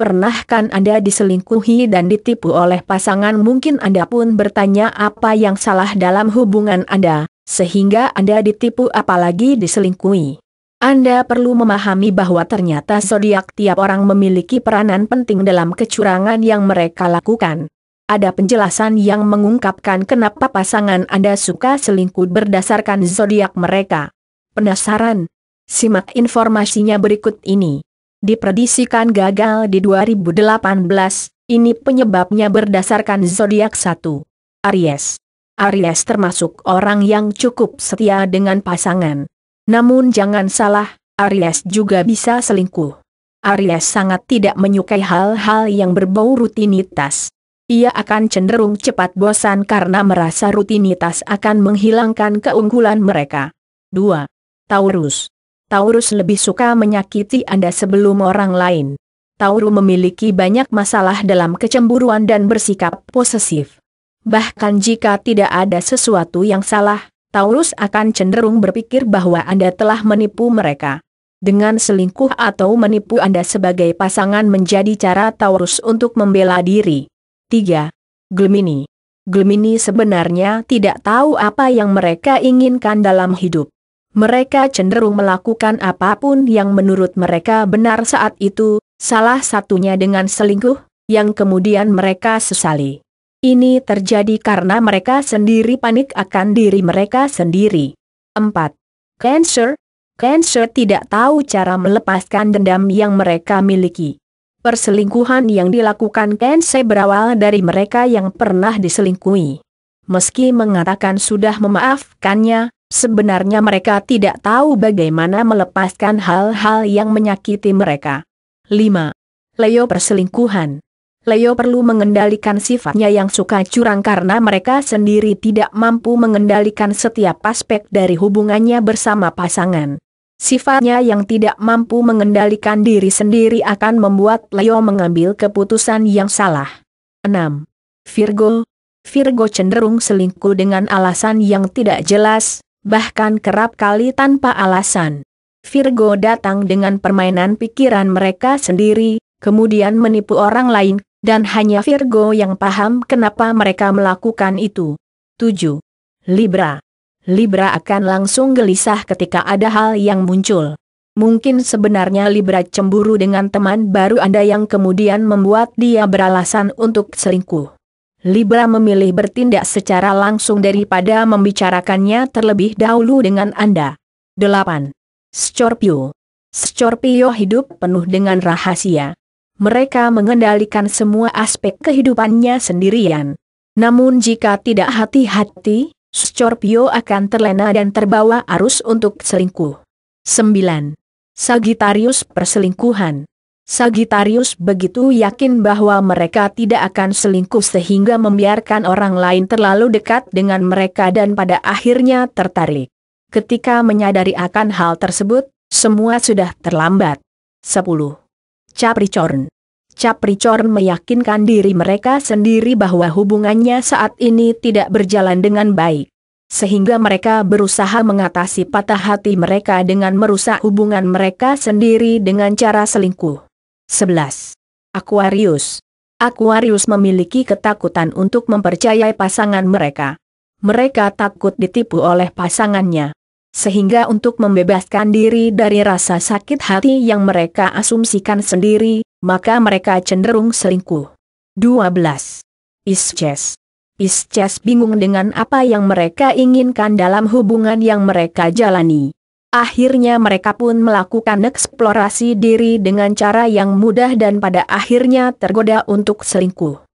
Pernahkan Anda diselingkuhi dan ditipu oleh pasangan? Mungkin Anda pun bertanya apa yang salah dalam hubungan Anda, sehingga Anda ditipu apalagi diselingkuhi. Anda perlu memahami bahwa ternyata zodiak tiap orang memiliki peranan penting dalam kecurangan yang mereka lakukan. Ada penjelasan yang mengungkapkan kenapa pasangan Anda suka selingkuh berdasarkan zodiak mereka. Penasaran? Simak informasinya berikut ini. Diprediksikan gagal di 2018, ini penyebabnya berdasarkan zodiak 1. Aries. Aries termasuk orang yang cukup setia dengan pasangan. Namun jangan salah, Aries juga bisa selingkuh. Aries sangat tidak menyukai hal-hal yang berbau rutinitas. Ia akan cenderung cepat bosan karena merasa rutinitas akan menghilangkan keunggulan mereka. 2. Taurus Taurus lebih suka menyakiti Anda sebelum orang lain. Taurus memiliki banyak masalah dalam kecemburuan dan bersikap posesif. Bahkan jika tidak ada sesuatu yang salah, Taurus akan cenderung berpikir bahwa Anda telah menipu mereka. Dengan selingkuh atau menipu Anda sebagai pasangan menjadi cara Taurus untuk membela diri. 3. Gemini Gemini sebenarnya tidak tahu apa yang mereka inginkan dalam hidup. Mereka cenderung melakukan apapun yang menurut mereka benar saat itu, salah satunya dengan selingkuh, yang kemudian mereka sesali. Ini terjadi karena mereka sendiri panik akan diri mereka sendiri. 4. Cancer Cancer tidak tahu cara melepaskan dendam yang mereka miliki. Perselingkuhan yang dilakukan Cancer berawal dari mereka yang pernah diselingkuhi. Meski mengatakan sudah memaafkannya, Sebenarnya mereka tidak tahu bagaimana melepaskan hal-hal yang menyakiti mereka. 5. Leo perselingkuhan. Leo perlu mengendalikan sifatnya yang suka curang karena mereka sendiri tidak mampu mengendalikan setiap aspek dari hubungannya bersama pasangan. Sifatnya yang tidak mampu mengendalikan diri sendiri akan membuat Leo mengambil keputusan yang salah. 6. Virgo Virgo cenderung selingkuh dengan alasan yang tidak jelas, bahkan kerap kali tanpa alasan. Virgo datang dengan permainan pikiran mereka sendiri, kemudian menipu orang lain, dan hanya Virgo yang paham kenapa mereka melakukan itu. 7. Libra Libra akan langsung gelisah ketika ada hal yang muncul. Mungkin sebenarnya Libra cemburu dengan teman baru Anda yang kemudian membuat dia beralasan untuk selingkuh. Libra memilih bertindak secara langsung daripada membicarakannya terlebih dahulu dengan Anda. 8. Scorpio Scorpio hidup penuh dengan rahasia. Mereka mengendalikan semua aspek kehidupannya sendirian. Namun jika tidak hati-hati, Scorpio akan terlena dan terbawa arus untuk selingkuh. 9. Sagittarius Perselingkuhan Sagitarius begitu yakin bahwa mereka tidak akan selingkuh sehingga membiarkan orang lain terlalu dekat dengan mereka dan pada akhirnya tertarik. Ketika menyadari akan hal tersebut, semua sudah terlambat. 10. Capricorn Capricorn meyakinkan diri mereka sendiri bahwa hubungannya saat ini tidak berjalan dengan baik. Sehingga mereka berusaha mengatasi patah hati mereka dengan merusak hubungan mereka sendiri dengan cara selingkuh. 11. Aquarius Aquarius memiliki ketakutan untuk mempercayai pasangan mereka. Mereka takut ditipu oleh pasangannya. Sehingga untuk membebaskan diri dari rasa sakit hati yang mereka asumsikan sendiri, maka mereka cenderung selingkuh. 12. Pisces Pisces bingung dengan apa yang mereka inginkan dalam hubungan yang mereka jalani. Akhirnya mereka pun melakukan eksplorasi diri dengan cara yang mudah dan pada akhirnya tergoda untuk selingkuh.